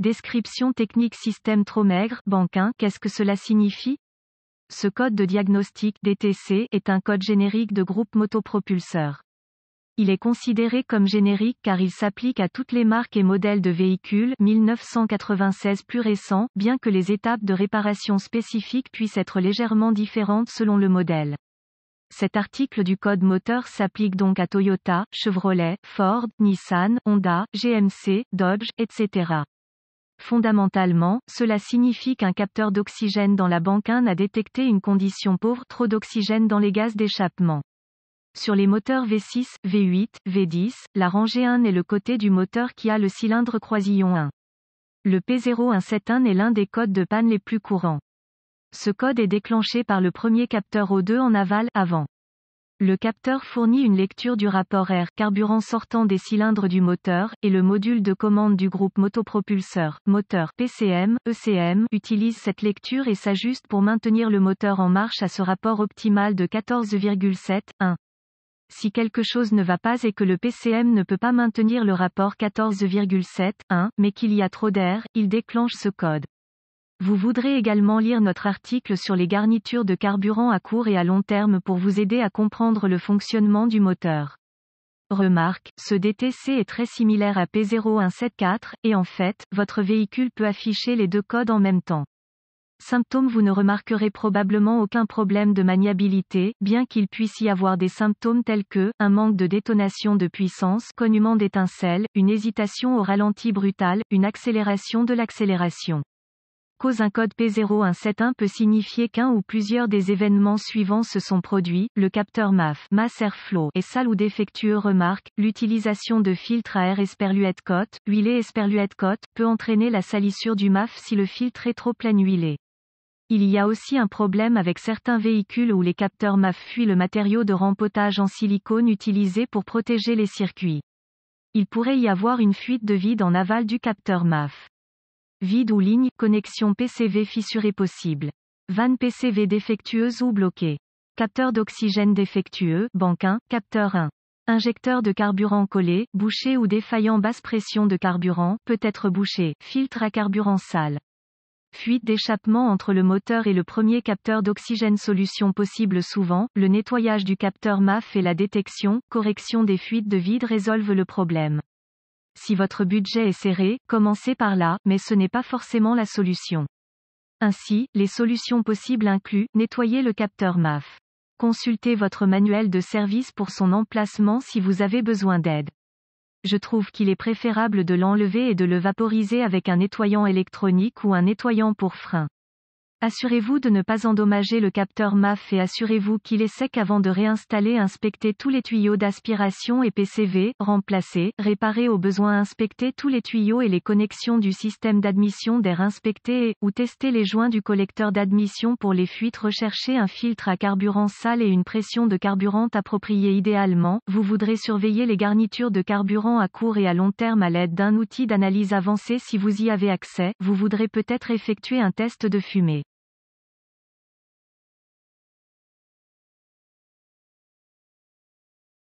Description technique système trop maigre, banquin, qu'est-ce que cela signifie Ce code de diagnostic DTC est un code générique de groupe motopropulseur. Il est considéré comme générique car il s'applique à toutes les marques et modèles de véhicules 1996 plus récents, bien que les étapes de réparation spécifiques puissent être légèrement différentes selon le modèle. Cet article du code moteur s'applique donc à Toyota, Chevrolet, Ford, Nissan, Honda, GMC, Dodge, etc. Fondamentalement, cela signifie qu'un capteur d'oxygène dans la banque 1 a détecté une condition pauvre trop d'oxygène dans les gaz d'échappement. Sur les moteurs V6, V8, V10, la rangée 1 est le côté du moteur qui a le cylindre croisillon 1. Le P0171 est l'un des codes de panne les plus courants. Ce code est déclenché par le premier capteur O2 en aval, avant. Le capteur fournit une lecture du rapport air carburant sortant des cylindres du moteur, et le module de commande du groupe motopropulseur, moteur PCM, ECM, utilise cette lecture et s'ajuste pour maintenir le moteur en marche à ce rapport optimal de 14,7,1. Si quelque chose ne va pas et que le PCM ne peut pas maintenir le rapport 14,7,1, mais qu'il y a trop d'air, il déclenche ce code. Vous voudrez également lire notre article sur les garnitures de carburant à court et à long terme pour vous aider à comprendre le fonctionnement du moteur. Remarque, ce DTC est très similaire à P0174, et en fait, votre véhicule peut afficher les deux codes en même temps. Symptômes Vous ne remarquerez probablement aucun problème de maniabilité, bien qu'il puisse y avoir des symptômes tels que un manque de détonation de puissance, cognement d'étincelles, une hésitation au ralenti brutal, une accélération de l'accélération cause un code P0171 peut signifier qu'un ou plusieurs des événements suivants se sont produits, le capteur MAF, Mass Airflow, est sale ou défectueux remarque, l'utilisation de filtres à air esperluette cote, huilé esperluette cote, peut entraîner la salissure du MAF si le filtre est trop plein huilé. Il y a aussi un problème avec certains véhicules où les capteurs MAF fuient le matériau de rempotage en silicone utilisé pour protéger les circuits. Il pourrait y avoir une fuite de vide en aval du capteur MAF. Vide ou ligne, connexion PCV fissurée possible. Vanne PCV défectueuse ou bloquée. Capteur d'oxygène défectueux, banque 1, capteur 1. Injecteur de carburant collé, bouché ou défaillant basse pression de carburant, peut être bouché, filtre à carburant sale. Fuite d'échappement entre le moteur et le premier capteur d'oxygène solution possible souvent, le nettoyage du capteur MAF et la détection, correction des fuites de vide résolvent le problème. Si votre budget est serré, commencez par là, mais ce n'est pas forcément la solution. Ainsi, les solutions possibles incluent, nettoyer le capteur MAF. Consultez votre manuel de service pour son emplacement si vous avez besoin d'aide. Je trouve qu'il est préférable de l'enlever et de le vaporiser avec un nettoyant électronique ou un nettoyant pour frein. Assurez-vous de ne pas endommager le capteur MAF et assurez-vous qu'il est sec avant de réinstaller. Inspectez tous les tuyaux d'aspiration et PCV, remplacer, réparer au besoin. Inspectez tous les tuyaux et les connexions du système d'admission d'air. Inspectez et ou testez les joints du collecteur d'admission pour les fuites. Recherchez un filtre à carburant sale et une pression de carburant appropriée idéalement. Vous voudrez surveiller les garnitures de carburant à court et à long terme à l'aide d'un outil d'analyse avancé si vous y avez accès. Vous voudrez peut-être effectuer un test de fumée.